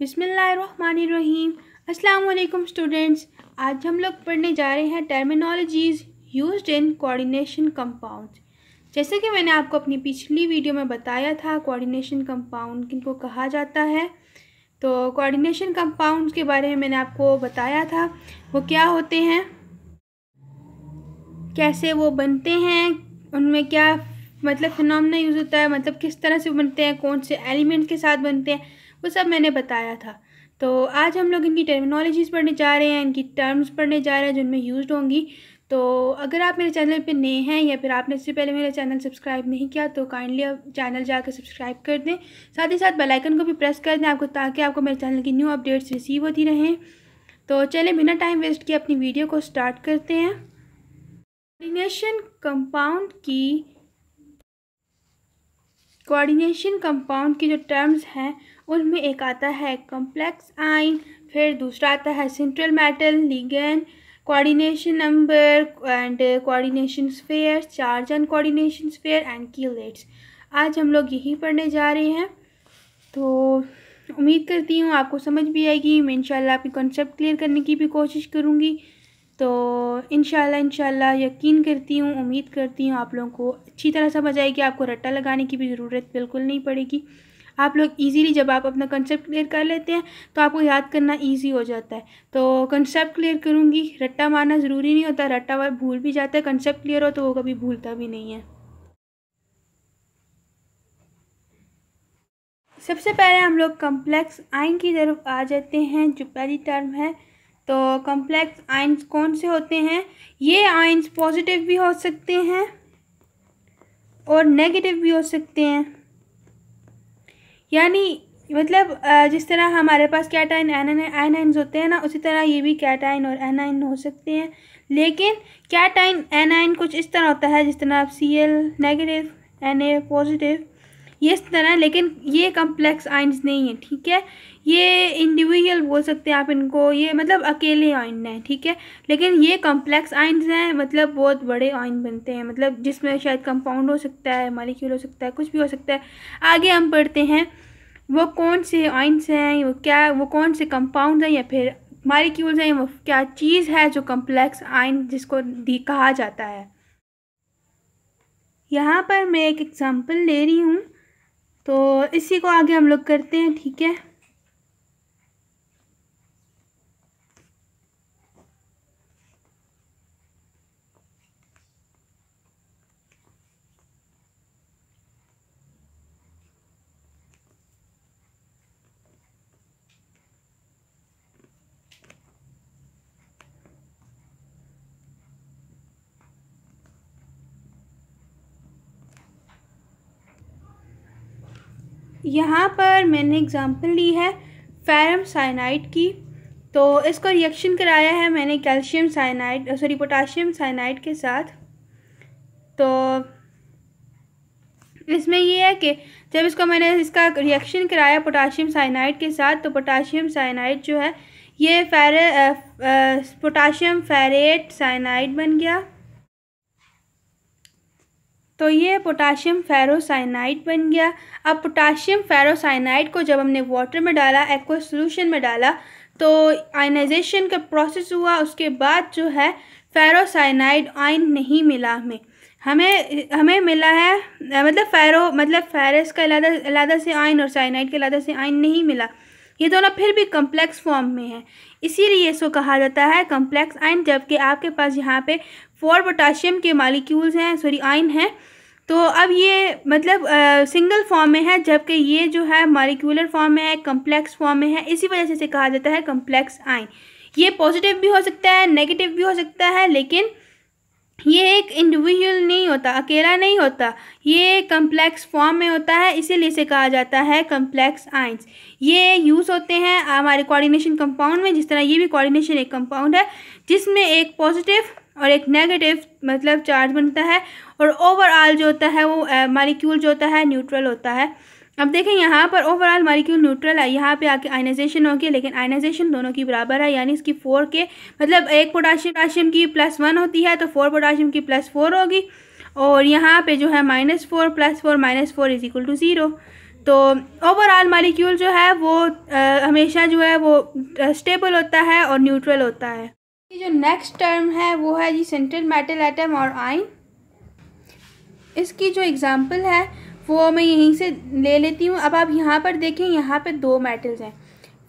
बिसमीम अस्सलाम स्टूडेंट्स आज हम लोग पढ़ने जा रहे हैं terminologies use in coordination compound जैसे कि मैंने आपको अपनी पिछली वीडियो में बताया था कोऑर्डिनेशन कंपाउंड किनको कहा जाता है तो कोऑर्डिनेशन कंपाउंड्स के बारे में मैंने आपको बताया था वो क्या होते हैं कैसे वो बनते हैं उनमें क्या मतलब फिनमना यूज़ होता है मतलब किस तरह से बनते हैं कौन से एलिमेंट के साथ बनते हैं वो सब मैंने बताया था तो आज हम लोग इनकी टर्मिनोलॉजीज़ पढ़ने जा रहे हैं इनकी टर्म्स पढ़ने जा रहे हैं जिनमें यूज़ होंगी तो अगर आप मेरे चैनल पे नए हैं या फिर आपने इससे पहले मेरा चैनल सब्सक्राइब नहीं किया तो काइंडली आप चैनल जाकर सब्सक्राइब कर दें साथ ही साथ बेल आइकन को भी प्रेस कर दें आपको ताकि आपको मेरे चैनल की न्यू अपडेट्स रिसीव होती रहें तो चले बिना टाइम वेस्ट किए अपनी वीडियो को स्टार्ट करते हैं कोऑर्डिनेशन कंपाउंड की कोऑर्डिनेशन कंपाउंड की जो टर्म्स हैं उनमें एक आता है कॉम्प्लेक्स आइन फिर दूसरा आता है central metal ligand coordination number and coordination sphere charge and coordination sphere and chelates आज हम लोग यही पढ़ने जा रहे हैं तो उम्मीद करती हूँ आपको समझ भी आएगी मैं इंशाल्लाह आपकी कॉन्सेप्ट क्लियर करने की भी कोशिश करूँगी तो इंशाल्लाह इंशाल्लाह यकीन करती हूँ उम्मीद करती हूँ आप लोगों को अच्छी तरह समझ आएगी आपको रट्टा लगाने की भी ज़रूरत बिल्कुल नहीं पड़ेगी आप लोग इजीली जब आप अपना कंसेप्ट क्लियर कर लेते हैं तो आपको याद करना इजी हो जाता है तो कंसेप्ट क्लियर करूँगी रट्टा मारना ज़रूरी नहीं होता रट्टा वह भूल भी जाता है कंसेप्ट क्लियर हो तो वो कभी भूलता भी नहीं है सबसे पहले हम लोग कम्प्लेक्स आइन की तरफ आ जाते हैं जो पहली टर्म है तो कम्प्लेक्स आइन्स कौन से होते हैं ये आइन्स पॉजिटिव भी हो सकते हैं और नेगेटिव भी हो सकते हैं यानी मतलब जिस तरह हमारे पास कैटाइन एन एन होते हैं ना उसी तरह ये भी कैटाइन और एन हो सकते हैं लेकिन कैटाइन एन कुछ इस तरह होता है जिस तरह आप C L negative N A positive ये इस तरह लेकिन ये कम्प्लेक्स आइंस नहीं है ठीक है ये इंडिविजुअल बोल सकते हैं आप इनको ये मतलब अकेले आइन हैं ठीक है लेकिन ये कम्प्लेक्स आइंस हैं मतलब बहुत बड़े आइन बनते हैं मतलब जिसमें शायद कंपाउंड हो सकता है मालिक्यूल हो सकता है कुछ भी हो सकता है आगे हम पढ़ते हैं वो कौन से आइंस हैं वो क्या वो कौन से कंपाउंड हैं या फिर मालिक्यूल्स हैं वो क्या चीज़ है जो कम्प्लेक्स आइन जिसको कहा जाता है यहाँ पर मैं एक एग्ज़ाम्पल ले रही हूँ तो इसी को आगे हम लोग करते हैं ठीक है यहाँ पर मैंने एग्ज़ाम्पल ली है फेरम साइनाइड की तो इसको रिएक्शन कराया है मैंने calcium cyanide sorry potassium cyanide के साथ तो इसमें ये है कि जब इसको मैंने इसका रिएक्शन कराया पोटाशियम साइनाइड के साथ तो पोटाशियम साइनाइड जो है ये फेरे पोटाशियम फेरेट साइनाइड बन गया तो ये पोटाशियम फेरोसाइनाइड बन गया अब पोटाशियम फेरोसाइनाइड को जब हमने वाटर में डाला एक्व सोल्यूशन में डाला तो आयनाइजेशन का प्रोसेस हुआ उसके बाद जो है फेरोसाइनाइड आयन नहीं मिला हमें हमें हमें मिला है मतलब फेरो मतलब फेरस का इलादा से आयन और साइनाइड के अलादा से आयन नहीं मिला ये दोनों फिर भी कम्प्लेक्स फॉर्म में है इसीलिए इसको कहा जाता है कम्प्लेक्स आयन जबकि आपके पास यहाँ पे फोर पोटाशियम के मालिक्यूल्स हैं सॉरी आयन हैं तो अब ये मतलब आ, सिंगल फॉर्म में है जबकि ये जो है मालिक्यूलर फॉर्म में है कम्प्लेक्स फॉर्म में है इसी वजह से इसे कहा जाता है कम्प्लेक्स आइन ये पॉजिटिव भी हो सकता है नेगेटिव भी हो सकता है लेकिन ये एक इंडिविजुअल नहीं होता अकेला नहीं होता ये कम्प्लेक्स फॉर्म में होता है इसीलिए इसे कहा जाता है कम्प्लेक्स आइंस ये यूज़ होते हैं हमारे कोऑर्डिनेशन कंपाउंड में जिस तरह ये भी कोऑर्डिनेशन एक कंपाउंड है जिसमें एक पॉजिटिव और एक नेगेटिव मतलब चार्ज बनता है और ओवरऑल जो होता है वो मालिक्यूल जो होता है न्यूट्रल होता है अब देखें यहाँ पर ओवरऑल मालिक्यूल न्यूट्रल है यहाँ पे आके आइनाइजेशन होगी लेकिन आइनाइजेशन दोनों की बराबर है यानी इसकी फोर के मतलब एक पोटाशियम पोटाशियम की प्लस वन होती है तो फोर पोटाशियम की प्लस फोर होगी और यहाँ पे जो है minus four plus four minus four is equal to zero overall ओवरऑल मालिक्यूल जो है वो आ, हमेशा जो है वो स्टेबल होता है और न्यूट्रल होता है जो नेक्स्ट टर्म है वो है जी सेंट्रल मेटल एटम और आइन इसकी जो एग्ज़ाम्पल है वो मैं यहीं से ले लेती हूँ अब आप यहाँ पर देखें यहाँ पर दो मेटल्स हैं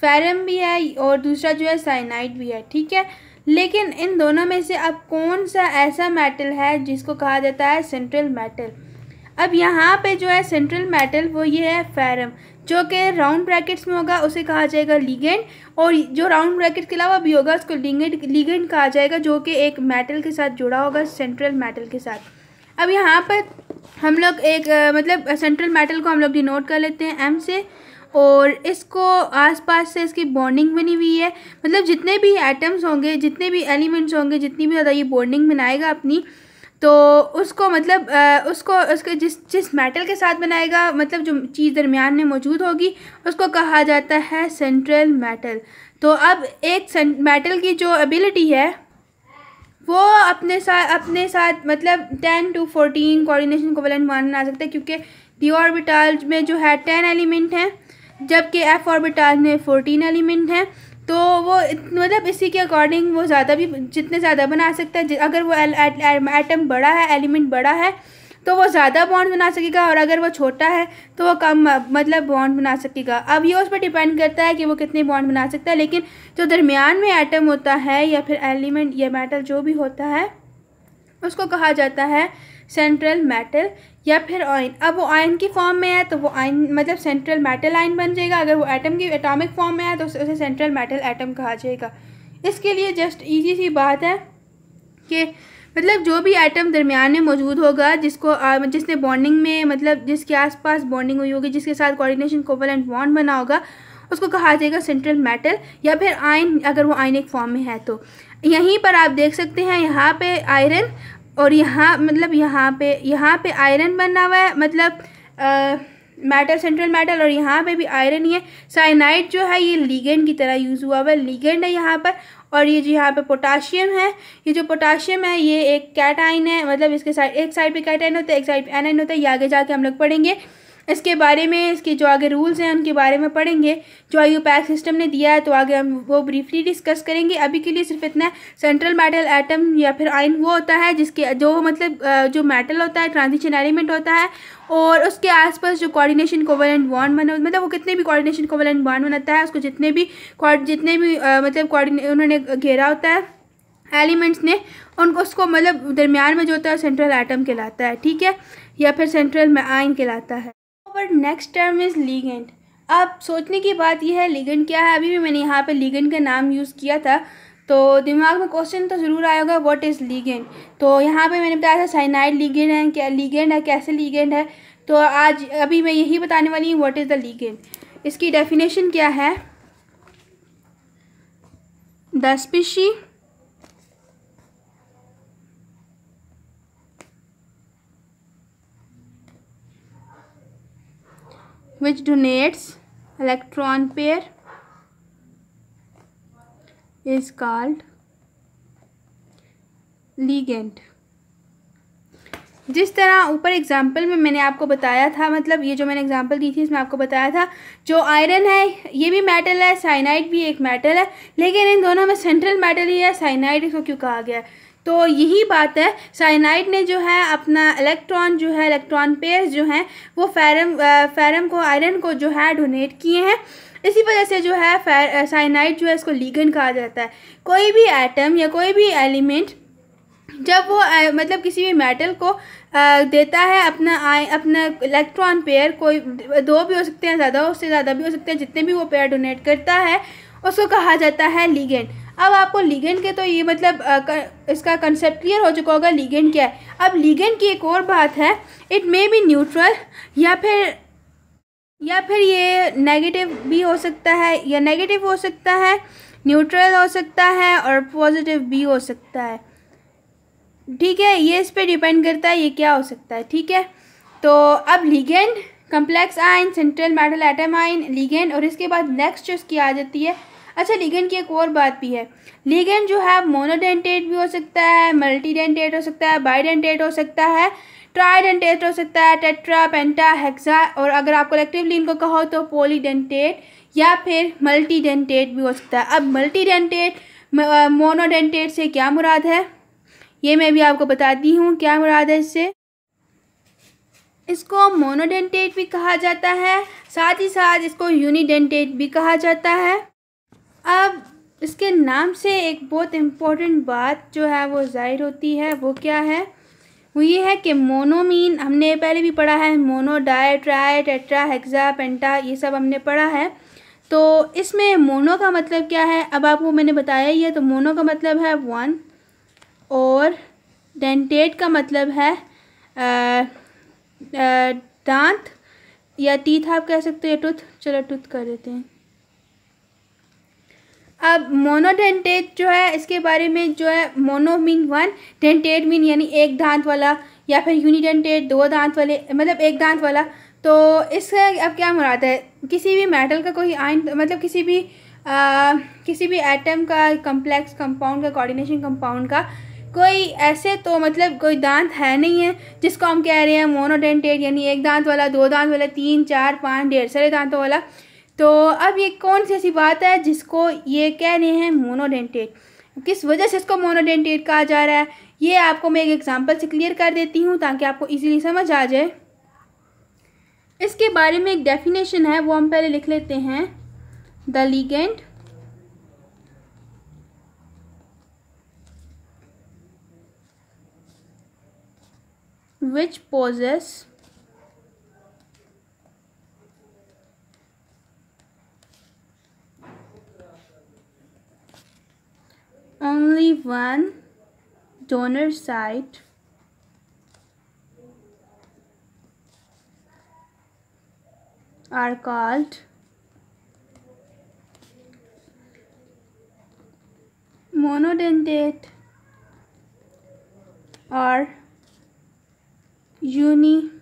फेरम भी है और दूसरा जो है साइनाइड भी है ठीक है लेकिन इन दोनों में से अब कौन सा ऐसा मेटल है जिसको कहा जाता है सेंट्रल मेटल अब यहाँ पे जो है सेंट्रल मेटल वो ये है फेरम जो कि राउंड ब्रैकेट्स में होगा उसे कहा जाएगा लीगेंड और जो राउंड ब्रैकेट के अलावा भी होगा उसको लीगेंड लीगेंड कहा जाएगा जो कि एक मेटल के साथ जुड़ा होगा सेंट्रल मेटल के साथ अब यहाँ पर हम लोग एक मतलब सेंट्रल मेटल को हम लोग डिनोट कर लेते हैं एम से और इसको आसपास से इसकी बॉन्डिंग बनी हुई है मतलब जितने भी एटम्स होंगे जितने भी एलिमेंट्स होंगे जितनी भी ज़्यादा ये बॉन्डिंग बनाएगा अपनी तो उसको मतलब उसको उसके जिस जिस मेटल के साथ बनाएगा मतलब जो चीज़ दरमियान में मौजूद होगी उसको कहा जाता है सेंट्रल मेटल तो अब एक मेटल की जो एबिलिटी है वो अपने साथ अपने साथ मतलब टेन टू फोर्टीन कोऑर्डिनेशन को कोवेलेंट माना जा सकता है क्योंकि डी ऑर्बिटाल में जो है टेन एलिमेंट हैं जबकि एफ ऑर्बिटाल में फोर्टीन एलिमेंट हैं तो वो मतलब इसी के अकॉर्डिंग वो ज़्यादा भी जितने ज़्यादा बना सकता है अगर वो एटम बड़ा है एलिमेंट बड़ा है तो वो ज़्यादा बॉन्ड बना सकेगा और अगर वो छोटा है तो वो कम मतलब बॉन्ड बना सकेगा अब ये उस पर डिपेंड करता है कि वो कितने बॉन्ड बना सकता है लेकिन जो दरमियान में एटम होता है या फिर एलिमेंट या मेटल जो भी होता है उसको कहा जाता है सेंट्रल मेटल या फिर आयन अब वो आयन की फॉर्म में है तो वो आयन मतलब सेंट्रल मेटल आयन बन जाएगा अगर वो एटम की एटॉमिक फॉर्म में है तो उसे सेंट्रल मेटल एटम कहा जाएगा इसके लिए जस्ट ईजी सी बात है कि मतलब जो भी आइटम दरमियान में मौजूद होगा जिसको जिसने बॉन्डिंग में मतलब जिसके आसपास बॉन्डिंग हुई होगी जिसके साथ कोऑर्डिनेशन एंड बॉन्ड बना होगा उसको कहा जाएगा सेंट्रल मेटल या फिर आयन अगर वो आयनिक फॉर्म में है तो यहीं पर आप देख सकते हैं यहाँ पे आयरन और यहाँ मतलब यहाँ पे यहाँ पे आयरन बना हुआ है मतलब मेटल सेंट्रल मेटल और यहाँ पे भी आयरन ही है साइनाइड जो है ये लीगेंड की तरह यूज़ हुआ हुआ है लीगेंड है यहाँ पर और ये जो यहाँ पे पोटाशियम है ये जो पोटाशियम है ये एक कैटाइन है मतलब इसके साइड एक साइड पे कैटाइन होता है एक साइड पर एनाइन होता है ये आगे जाके हम लोग पढ़ेंगे इसके बारे में इसके जो आगे रूल्स हैं उनके बारे में पढ़ेंगे जो आई पैक सिस्टम ने दिया है तो आगे हम वो ब्रीफली डिस्कस करेंगे अभी के लिए सिर्फ इतना सेंट्रल मेटल एटम या फिर आयन वो होता है जिसके जो मतलब जो मेटल होता है ट्रांजिशन एलिमेंट होता है और उसके आसपास जो कोऑर्डिनेशन एंड बॉन्ड बना मतलब वो कितने भी कोऑर्डिनेशन एंड बॉन्ड बनाता है उसको जितने भी जितने भी आ, मतलब कोऑर्डिने उन्होंने घेरा होता है एलिमेंट्स ने उनको उसको मतलब दरमियान में जो होता है सेंट्रल आइटम कहलाता है ठीक है या फिर सेंट्रल में आइन कहलाता है पर नेक्स्ट टर्म इज़ लीगेंट अब सोचने की बात यह है लीगेंट क्या है अभी भी मैंने यहाँ पे लीगेंट का नाम यूज़ किया था तो दिमाग में क्वेश्चन तो ज़रूर आया होगा व्हाट इज़ लीगेंट तो यहाँ पे मैंने बताया था साइनाइड लीगेंट है क्या लीगेंट है कैसे लीगेंट है तो आज अभी मैं यही बताने वाली हूँ व्हाट इज़ द लीगेंट इसकी डेफिनेशन क्या है the species which donates electron pair is called ligand. जिस तरह ऊपर एग्जाम्पल में मैंने आपको बताया था मतलब ये जो मैंने एग्जाम्पल दी थी इसमें आपको बताया था जो आयरन है ये भी मेटल है साइनाइड भी एक मेटल है लेकिन इन दोनों में सेंट्रल मेटल ही है साइनाइड इसको क्यों कहा गया है तो यही बात है साइनाइड ने जो है अपना इलेक्ट्रॉन जो है इलेक्ट्रॉन पेयर जो हैं वो फेरम फेरम को आयरन को जो है डोनेट किए हैं इसी वजह से जो है साइनाइड जो है इसको लीगन कहा जाता है कोई भी एटम या कोई भी एलिमेंट जब वो आ, मतलब किसी भी मेटल को आ, देता है अपना आय अपना इलेक्ट्रॉन पेयर कोई दो भी हो सकते हैं ज़्यादा उससे ज़्यादा भी हो सकते हैं जितने भी वो पेयर डोनेट करता है उसको कहा जाता है लीगेंड अब आपको लीगेंड के तो ये मतलब आ, क, इसका कंसेप्ट क्लियर हो चुका होगा लीगेंड क्या है अब लीगेंड की एक और बात है इट मे बी न्यूट्रल या फिर या फिर ये नेगेटिव भी हो सकता है या नेगेटिव हो सकता है न्यूट्रल हो सकता है और पॉजिटिव भी हो सकता है ठीक है ये इस पर डिपेंड करता है ये क्या हो सकता है ठीक है तो अब ligand complex ion central metal atom ion ligand और इसके बाद नेक्स्ट जो इसकी आ जाती है अच्छा लीगेंड की एक और बात भी है लीगेंड जो है मोनोडेंटेट भी हो सकता है मल्टीडेंटेट हो सकता है बाइडेंटेट हो सकता है ट्राइडेंटेट हो सकता है टेट्रा पेंटा हेक्सा और अगर आप कलेक्टिवली इनको कहो तो पोलीडेंटेट या फिर मल्टीडेंटेट भी हो सकता है अब मल्टीडेंटेट मोनोडेंटेट से क्या मुराद है ये मैं भी आपको बताती हूँ क्या मुराद है इससे इसको मोनोडेंटेट भी कहा जाता है साथ ही साथ इसको यूनिडेंटेट भी कहा जाता है अब इसके नाम से एक बहुत इम्पोर्टेंट बात जो है वो जाहिर होती है वो क्या है वो ये है कि मोनोमीन हमने पहले भी पढ़ा है mono di tetra hexa penta ये सब हमने पढ़ा है तो इसमें मोनो का मतलब क्या है अब आपको मैंने बताया ही है तो मोनो का मतलब है वन और डेंटेट का मतलब है दांत या टीथ आप कह सकते हो या टूथ चलो टूथ कर देते हैं अब मोनोडेंटेट जो है इसके बारे में जो है mono mean one dentate mean यानी एक दांत वाला या फिर यूनिडेंटेट दो दांत वाले मतलब एक दांत वाला तो इसका अब क्या मुराद है किसी भी मेटल का कोई आयन मतलब किसी भी आ, किसी भी एटम का कम्प्लेक्स कंपाउंड का कोऑर्डिनेशन कंपाउंड का कोई ऐसे तो मतलब कोई दांत है नहीं है जिसको हम कह रहे हैं मोनोडेंटेड यानी एक दांत वाला दो दांत वाला तीन चार पाँच डेढ़ सारे दांतों वाला तो अब ये कौन सी ऐसी बात है जिसको ये कह रहे हैं मोनोडेंटेड किस वजह से इसको मोनोडेंटेड कहा जा रहा है ये आपको मैं एक एग्ज़ाम्पल से क्लियर कर देती हूँ ताकि आपको ईजीली समझ आ जाए इसके बारे में एक डेफिनेशन है वो हम पहले लिख लेते हैं the ligand which possess only one donor site are called monodentate or unidentate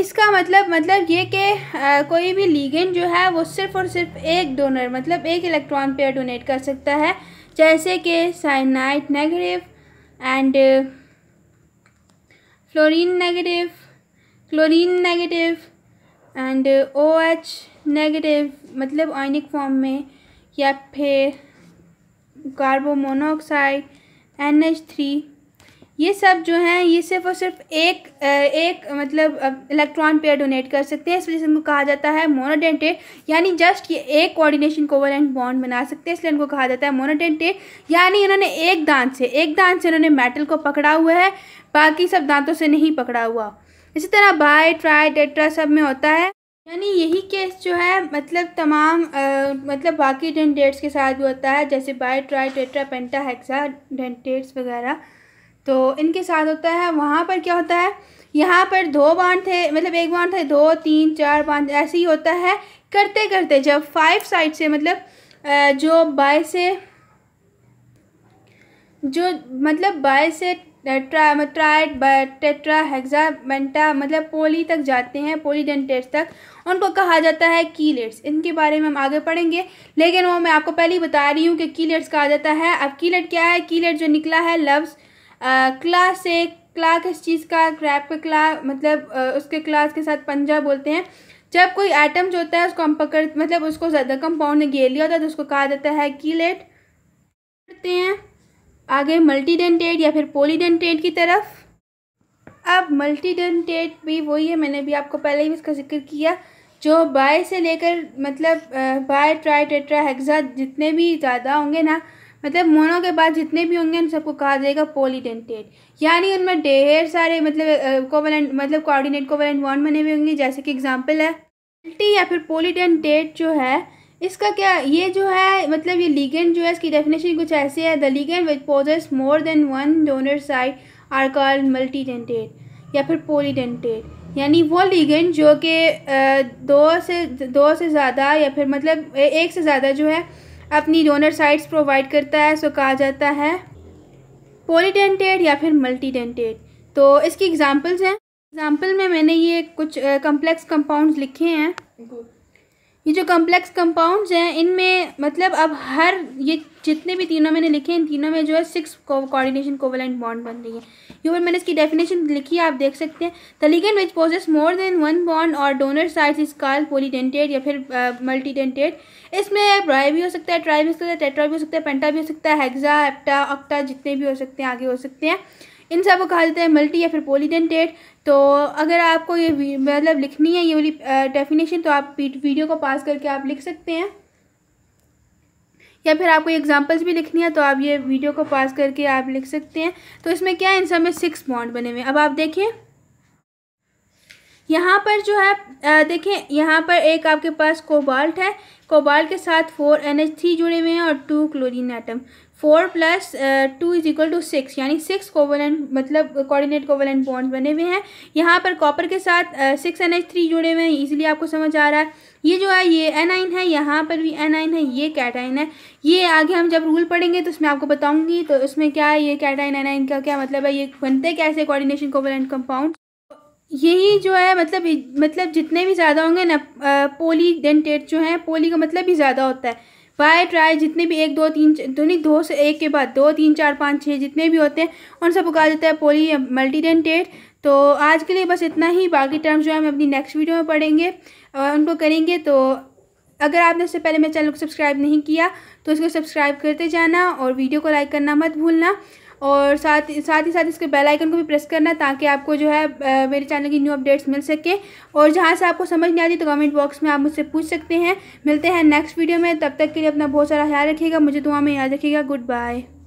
इसका मतलब मतलब ये कि कोई भी लीगेंड जो है वो सिर्फ और सिर्फ एक डोनर मतलब एक इलेक्ट्रॉन पेयर डोनेट कर सकता है जैसे कि cyanide negative and fluorine negative chlorine negative and O H negative मतलब आयनिक फॉर्म में या फिर carbon monoxide monoxide N H three ये सब जो हैं ये सिर्फ और सिर्फ एक एक मतलब इलेक्ट्रॉन पेयर डोनेट कर सकते हैं इस वजह से इनको कहा जाता है मोनोडेंटेट यानी जस्ट ये एक कोऑर्डिनेशन कोवलेंट बॉन्ड बना सकते हैं इसलिए इनको कहा जाता है मोनोडेंटेट यानी इन्होंने एक दांत से एक दांत से इन्होंने मेटल को पकड़ा हुआ है बाकी सब दांतों से नहीं पकड़ा हुआ इसी तरह बाय ट्राई टेट्रा सब में होता है यानी यही केस जो है मतलब तमाम आ, मतलब बाकी डेंटेट्स के साथ भी होता है जैसे bi tri tetra penta hexa dentates वगैरह तो इनके साथ होता है वहाँ पर क्या होता है यहाँ पर दो बांध थे मतलब एक बांध थे दो तीन चार बांध ऐसे ही होता है करते करते जब फाइव साइड से मतलब जो बाय से जो मतलब बाय से टेट्रामेट्राइड टेट्रा हेक्सा मेंटा मतलब पोली तक जाते हैं पोलीडेंटेट्स तक उनको कहा जाता है कीलेट्स इनके बारे में हम आगे पढ़ेंगे लेकिन वो मैं आपको पहले ही बता रही हूँ कि कीलेट्स कहा जाता है अब कीलेट क्या है कीलेट जो निकला है लफ्स क्लास से क्ला किस चीज़ का क्रैप का क्ला मतलब आ, उसके क्लास के साथ पंजा बोलते हैं जब कोई आइटम जो होता है उसको हम पकड़ मतलब उसको ज़्यादा कंपाउंड ने घेर लिया होता है तो उसको कहा जाता है कीलेट करते हैं आगे मल्टीडेंटेड या फिर पोलीडेंटेड की तरफ अब मल्टीडेंटेड भी वही है मैंने भी आपको पहले ही इसका जिक्र किया जो बाय से लेकर मतलब बाय ट्राई टेट्रा हेक्सा जितने भी ज़्यादा होंगे ना मतलब मोनो के बाद जितने भी होंगे उन सबको कहा जाएगा पोलीडेंटेड यानी उनमें ढेर सारे मतलब कोवलेंट मतलब कोऑर्डिनेट कोवलेंट वन बने हुए होंगे जैसे कि एग्जांपल है मल्टी या फिर पोलीडेंटेड जो है इसका क्या ये जो है मतलब ये लीगेंड जो है इसकी डेफिनेशन कुछ ऐसे है the ligand which possess more than one donor side are called multidentate या फिर पोलीडेंटेड यानी वो लीगेंड जो कि दो से दो से ज़्यादा या फिर मतलब एक से ज़्यादा जो है अपनी डोनर साइट्स प्रोवाइड करता है सो कहा जाता है पोलीडेंटेड या फिर मल्टीडेंटेड तो इसकी एग्ज़ाम्पल्स हैं एग्ज़ाम्पल में मैंने ये कुछ कम्प्लेक्स कंपाउंड्स लिखे हैं ये जो कम्प्लेक्स कंपाउंड्स हैं इनमें मतलब अब हर ये जितने भी तीनों मैंने लिखे इन तीनों में जो है सिक्स कोऑर्डिनेशन कोवलेंट बॉन्ड बन रही है पर मैंने इसकी डेफिनेशन लिखी है आप देख सकते हैं the which possess more than one bond और donor size is call polydentate या फिर मल्टीडेंटेड uh, इसमें ब्राई भी हो सकता है ट्राई भी हो सकता है टेट्रा भी हो सकता है पेंटा भी हो सकता है हेक्सा एप्टा ऑक्टा जितने भी हो सकते हैं आगे हो सकते हैं इन सब कहा जाता है मल्टी या फिर पोलीडेंटेड तो अगर आपको ये मतलब लिखनी है ये वाली डेफिनेशन तो आप वीडियो को पास करके आप लिख सकते हैं या फिर आपको एग्जांपल्स भी लिखनी है तो आप ये वीडियो को पास करके आप लिख सकते हैं तो इसमें क्या है इन सब में सिक्स बॉन्ड बने हुए अब आप देखें यहाँ पर जो है देखें यहाँ पर एक आपके पास कोबाल्ट है कोबाल्ट के साथ फोर एन एच थ्री जुड़े हुए हैं और two chlorine atom four plus two is equal to six यानी सिक्स कोवलेंट मतलब कोऑर्डिनेट कोवलेंट बॉन्ड्स बने हुए हैं यहाँ पर कॉपर के साथ सिक्स एन एच थ्री जुड़े हुए हैं इजीली आपको समझ आ रहा है ये जो है ये एन आइन है यहाँ पर भी एन आइन है ये कैटाइन है ये आगे हम जब रूल पढ़ेंगे तो उसमें आपको बताऊंगी तो उसमें क्या है ये कैटाइन आइन का क्या मतलब है ये बनते कैसे कोऑर्डिनेशन कोवलेंट कंपाउंड यही जो है मतलब मतलब जितने भी ज़्यादा होंगे ना पोली डेंटेट जो हैं पोली का मतलब भी ज़्यादा होता है बाय ट्राई जितने भी एक दो तीन तो नहीं दो से एक के बाद दो तीन चार पाँच छः जितने भी होते हैं उन सबको कहा जाता है पोली मल्टी डेंटेट तो आज के लिए बस इतना ही बाकी टर्म जो है हम अपनी नेक्स्ट वीडियो में पढ़ेंगे और उनको करेंगे तो अगर आपने इससे पहले मेरे चैनल को सब्सक्राइब नहीं किया तो इसको सब्सक्राइब करते जाना और वीडियो को लाइक करना मत भूलना और साथ ही साथ ही साथ इसके बेल आइकन को भी प्रेस करना ताकि आपको जो है मेरे चैनल की न्यू अपडेट्स मिल सके और जहाँ से आपको समझ नहीं आती तो कमेंट बॉक्स में आप मुझसे पूछ सकते हैं मिलते हैं नेक्स्ट वीडियो में तब तक के लिए अपना बहुत सारा ख्याल रखिएगा मुझे दुआ में याद रखिएगा गुड बाय